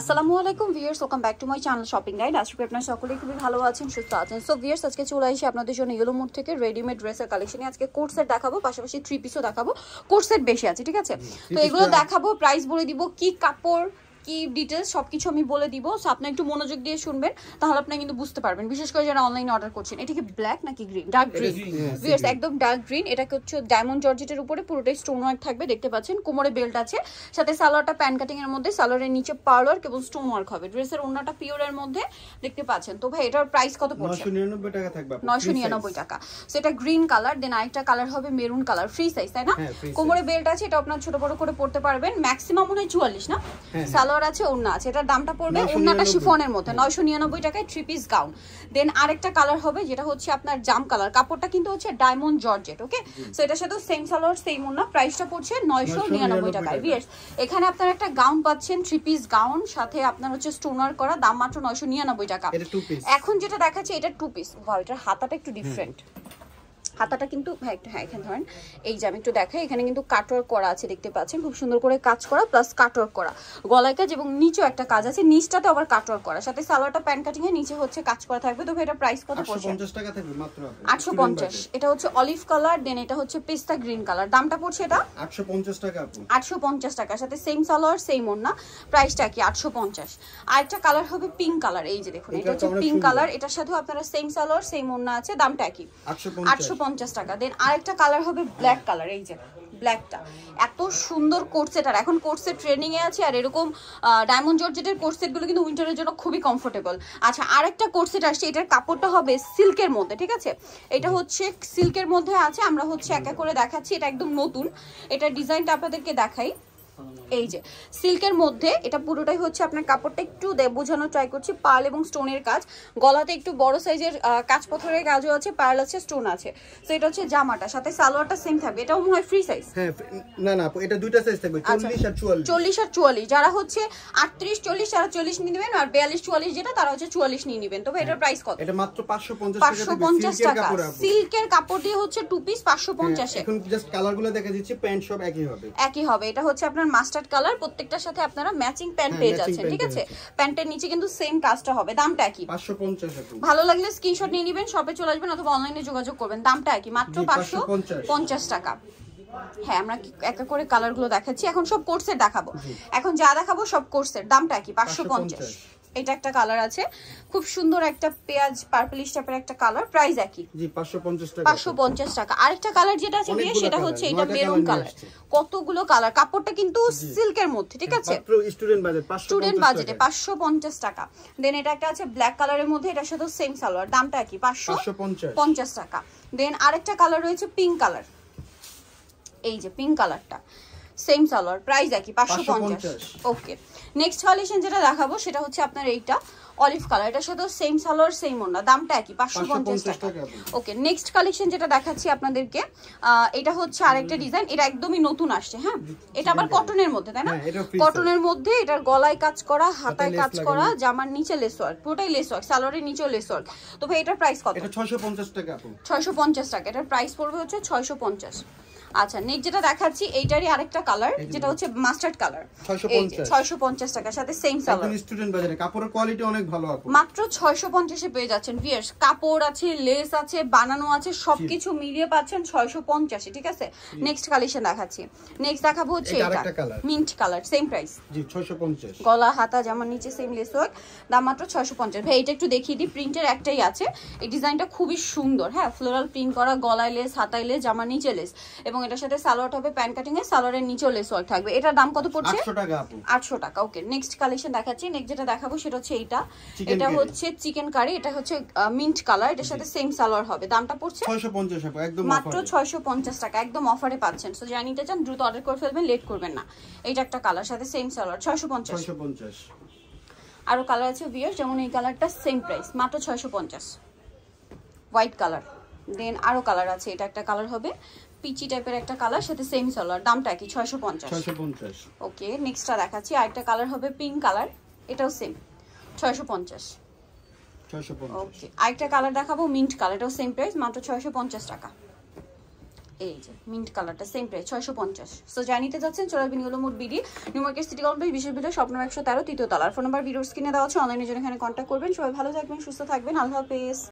আসসালামু আলাইকুম viewers welcome back to my channel shopping guide আশা করি আপনারা সকলেই খুবই ভালো আছেন সুস্থ আছেন সো ভিউয়ার্স আজকে চলে আসি আপনাদের জন্য ইয়েলো মোড থেকে রেডিমেড ড্রেসের কালেকশনে আজকে কোর্ট সেট দেখাবো পাশাপাশি থ্রি পিসও দেখাবো কোর্ট সেট বেশি আছে ঠিক আছে তো এগুলো দেখাবো প্রাইস বলে দিব কি কাপড় কি ডিটেলস সব কিছু আমি বলে দিব সো আপনি একটু মনোযোগ দিয়ে শুনবেন তাহলে আপনি কিন্তু বুঝতে পারবেন বিশেষ করে যারা অনলাইনে অর্ডার করছেন এটা কি ব্ল্যাক নাকি গ্রিন ডার্ক গ্রিন ভিউয়ার্স একদম ডার্ক গ্রিন এটা হচ্ছে ডায়মন্ড জর্জেটের উপরে পুরোটাই স্টোন ওয়ার্ক থাকবে দেখতে পাচ্ছেন কোমরে বেল্ট আছে সাথে সালোয়ারটা প্যান কাটিং এর মধ্যে সালোয়ারের নিচে পার্ল ওয়ার্ক এবং স্টোন ওয়ার্ক হবে ড্রেসের ওড়নাটা পিওর এর মধ্যে দেখতে পাচ্ছেন তো ভাই এটার প্রাইস কত পড়ছে 999 টাকা থাকবে 999 টাকা সো এটা গ্রিন কালার দেন আরেকটা কালার হবে মেরুন কালার ফ্রি সাইজ তাই না হ্যাঁ, কোমরে বেল্ট আছে এটা আপনারা ছোট বড় করে পড়তে পারবেন ম্যাক্সিমাম মনে হয় 44 না হ্যাঁ, হ্যাঁ। সালোয়ার সালোয়ার আছে ওড়না আছে এটার দামটা পড়বে ওড়নাটা শিফনের মধ্যে নয়শো নিরানব্বই টাকায় থ্রি পিস গাউন দেন আরেকটা কালার হবে যেটা হচ্ছে আপনার জাম কালার কাপড়টা কিন্তু হচ্ছে ডায়মন্ড জর্জেট ওকে সো এটার সাথে সেম সালোয়ার সেম ওড়না প্রাইসটা পড়ছে নয়শো নিরানব্বই টাকায় বিয়ার্স এখানে আপনার একটা গাউন পাচ্ছেন থ্রি পিস গাউন সাথে আপনার হচ্ছে স্টোনার করা দাম মাত্র নয়শো নিরানব্বই টাকা এখন যেটা দেখাচ্ছে এটা টু পিস এটার হাতাটা একটু ডিফারেন্ট হাতাটা কিন্তু হ্যাঁ একটু হ্যাঁ এখানে ধরেন এই যে আমি একটু দেখাই এখানে কিন্তু কাটওয়ার্ক করা আছে দেখতে পাচ্ছেন খুব সুন্দর করে কাজ করা প্লাস কাটওয়ার্ক করা গলায় কাজ এবং নিচেও একটা কাজ আছে নিচটাতে আবার কাটওয়ার্ক করা সাথে সালোয়ারটা প্যান্ট কাটিং এর নিচে হচ্ছে কাজ করা থাকবে তো এটা প্রাইস কত পড়ছে 850 টাকা থাকবে মাত্র 850 এটা হচ্ছে অলিভ কালার দেন এটা হচ্ছে পেস্তা গ্রিন কালার দামটা পড়ছে এটা 850 টাকা আপু 850 টাকা সাথে সেম সালোয়ার সেম ওড়না প্রাইসটা কি 850 আর একটা কালার হবে পিঙ্ক কালার এই যে দেখুন এটা হচ্ছে পিঙ্ক কালার এটার সাথেও আপনারা সেম সালোয়ার সেম ওড়না আছে দামটা কি 850 পঞ্চাশ টাকা দেন আরেকটা কালার হবে ব্ল্যাক কালার এই যে ব্ল্যাকটা এত সুন্দর কোর্সেটার এখন কোর্সে ট্রেনিংয়ে আছে আর এরকম ডায়মন্ড জর্জেটের কোর্সেটগুলো কিন্তু উইন্টারের জন্য খুবই কমফোর্টেবল আচ্ছা আরেকটা কোর্সেট আসছে এটার কাপড়টা হবে সিল্কের মধ্যে ঠিক আছে এটা হচ্ছে সিল্কের মধ্যে আছে আমরা হচ্ছে এক এক করে দেখাচ্ছি এটা একদম নতুন এটা ডিজাইনটা আপনাদেরকে দেখাই এই যে সিল্কের মধ্যে এটা পুরোটাই হচ্ছে আপনার কাপড়টা একটু বোঝানোর ট্রাই করছি পার্ল এবং স্টোনের কাজ গলাতে একটু বড় সাইজের কাজ পাথরের কাজও আছে পার্ল আছে স্টোন আছে তো এটা হচ্ছে জামাটা সাথে সালোয়ারটা সেম থাকবে এটাও মনে হয় হ্যাঁ, ফ্রি সাইজ হ্যাঁ না না এটা দুইটা সাইজ থাকবে 40 আচ্ছা। আর 44 40 আর 44 যারা হচ্ছে 38 40 আর 40 নিয়ে নেবেন আর 42 44 যেটা তারা হচ্ছে 44 নিয়ে নেবেন তবে এটার প্রাইস কত এটা মাত্র 550 টাকা 550 টাকা সিল্কের কাপড় দিয়ে হচ্ছে টু পিস 550 এখন জাস্ট কালারগুলো দেখা যাচ্ছে প্যান্ট সব একই হবে একই হবে এটা হচ্ছে আপনার মাস্টার মাস্টার্ড কালার প্রত্যেকটার সাথে আপনারা ম্যাচিং প্যান্ট পেয়ে যাচ্ছেন ঠিক আছে প্যান্টের নিচে কিন্তু সেম কাজটা হবে দামটা কি 550 ভালো লাগলে স্ক্রিনশট নিয়ে নেবেন শপে চলে আসবেন অথবা অনলাইনে যোগাযোগ করবেন দামটা কি মাত্র 550 টাকা হ্যাঁ আমরা এক এক করে কালারগুলো দেখাচ্ছি এখন সব কোর্সের দেখাবো এখন যা দেখাবো সব কোর্সের দামটা কি 550 এটা একটা কালার আছে খুব সুন্দর একটা পেঁয়াজ পার্পলিশ টাইপের একটা কালার প্রাইস একই পাঁচশো পঞ্চাশ টাকা আরেকটা কালার যেটা আছে দিয়ে সেটা হচ্ছে এটা মেরুন কালার কতগুলো কালার কাপড়টা কিন্তু সিল্কের মধ্যে ঠিক আছে স্টুডেন্ট বাজেটে পাঁচশো পঞ্চাশ টাকা দেন এটা একটা আছে ব্ল্যাক কালারের মধ্যে এটা সাথে সেম সালোয়ার দামটা একই পাঁচশো পঞ্চাশ টাকা দেন আরেকটা কালার রয়েছে পিঙ্ক কালার এই যে পিঙ্ক কালারটা সেম সালোয়ার প্রাইস একই পাঁচশো পঞ্চাশ ওকে নেক্সট কালেকশন যেটা দেখাবো সেটা হচ্ছে আপনার এইটা অলিভ কালার এটার সাথেও সেম সালোয়ার সেম ওনা দামটা একই পাঁচশো পঞ্চাশ টাকা ওকে নেক্সট কালেকশন যেটা দেখাচ্ছি আপনাদেরকে এটা হচ্ছে আরেকটা ডিজাইন এটা একদমই নতুন আসছে হ্যাঁ এটা আবার কটনের মধ্যে তাই না কটনের হ্যাঁ, মধ্যে এটার গলায় কাজ করা হাতায় কাজ করা জামার নিচে লেস ওয়ার্ক পুরোটাই লেস ওয়ার্ক সালোয়ারের নিচেও লেস ওয়ার্ক তো ভাই এটার প্রাইস কত ছয়শো পঞ্চাশ টাকা ছয়শো পঞ্চাশ টাকা এটার প্রাইস পড়বে হচ্ছে ছয়শো পঞ্চাশ আচ্ছা নেক্সট যেটা দেখাচ্ছি এইটারই আরেকটা কালার যেটা হচ্ছে মাস্টার্ড কালার 650 টাকার সাথে সেম সালোয়ার স্টুডেন্ট বাজারে কাপড়ের কোয়ালিটি অনেক ভালো আপু মাত্র 650 এ পেয়ে যাচ্ছেন ভিউয়ার্স কাপড় আছে লেস আছে বানানো আছে সবকিছু মিলিয়ে পাচ্ছেন 650 এ ঠিক আছে নেক্সট কালেকশন দেখাচ্ছি নেক্সট দেখাবো হচ্ছে এটা মিন্ট কালার সেম প্রাইস জি 650 গলা হাতা যেমন নিচে সেম লেস ওয়ার্ক দাম মাত্র 650 ভাই এটা একটু দেখিয়ে দিই প্রিন্টের একটাই আছে এই ডিজাইনটা খুবই সুন্দর হ্যাঁ ফ্লোরাল প্রিন্ট করা গলায় লেস হাতায় লেস জামা নিচে লেস এবং এটার সাথে সালোয়ার হবে প্যান কাটিং এর সালোয়ারের নিচেও লেস ওয়ার্ক থাকবে এটার দাম কত পড়ছে 800 টাকা আপু 800 টাকা ওকে নেক্সট কালেকশন দেখাচ্ছি নেক্সট যেটা দেখাবো সেটা হচ্ছে এইটা এটা হচ্ছে চিকেন কারি এটা হচ্ছে মিন্ট কালার এটার সাথে সেম সালোয়ার হবে দামটা পড়ছে 650 আপু একদম মাত্র 650 টাকা একদম অফারে পাচ্ছেন সো যারা নিতে চান দ্রুত অর্ডার করে ফেলবেন লেট করবেন না এইটা একটা কালার সাথে সেম সালোয়ার 650 650 আর কালার আছে ভিয়ার যেমন এই কালারটা সেম প্রাইস মাত্র 650 হোয়াইট কালার দেন আরও কালার আছে এটা একটা কালার হবে পিচি টাইপের একটা কালার সাথে সেম সালোয়ার দামটা কি ছয়শো পঞ্চাশ ওকে নেক্সটটা দেখাচ্ছি আরেকটা কালার হবে পিঙ্ক কালার এটাও সেম ছয়শো পঞ্চাশ ওকে আরেকটা কালার দেখাবো মিন্ট কালার এটাও সেম প্রাইস মাত্র ছয়শো পঞ্চাশ টাকা এই যে মিন্ট কালারটা সেম প্রাইস ছয়শো পঞ্চাশ সো জানিতে যাচ্ছেন চলে আসবেন এগুলো মোট BD new market city complex বিশেষ বিলো স্বপ্ন একশো তেরো তৃতীয় তলার ফোন নাম্বার ভিডিওর স্ক্রিনে দেওয়া আছে অনলাইনের জন্য এখানে কন্ট্যাক্ট করবেন সবাই ভালো থাকবেন সুস্থ থাকবেন আল্লাহ হাফেজ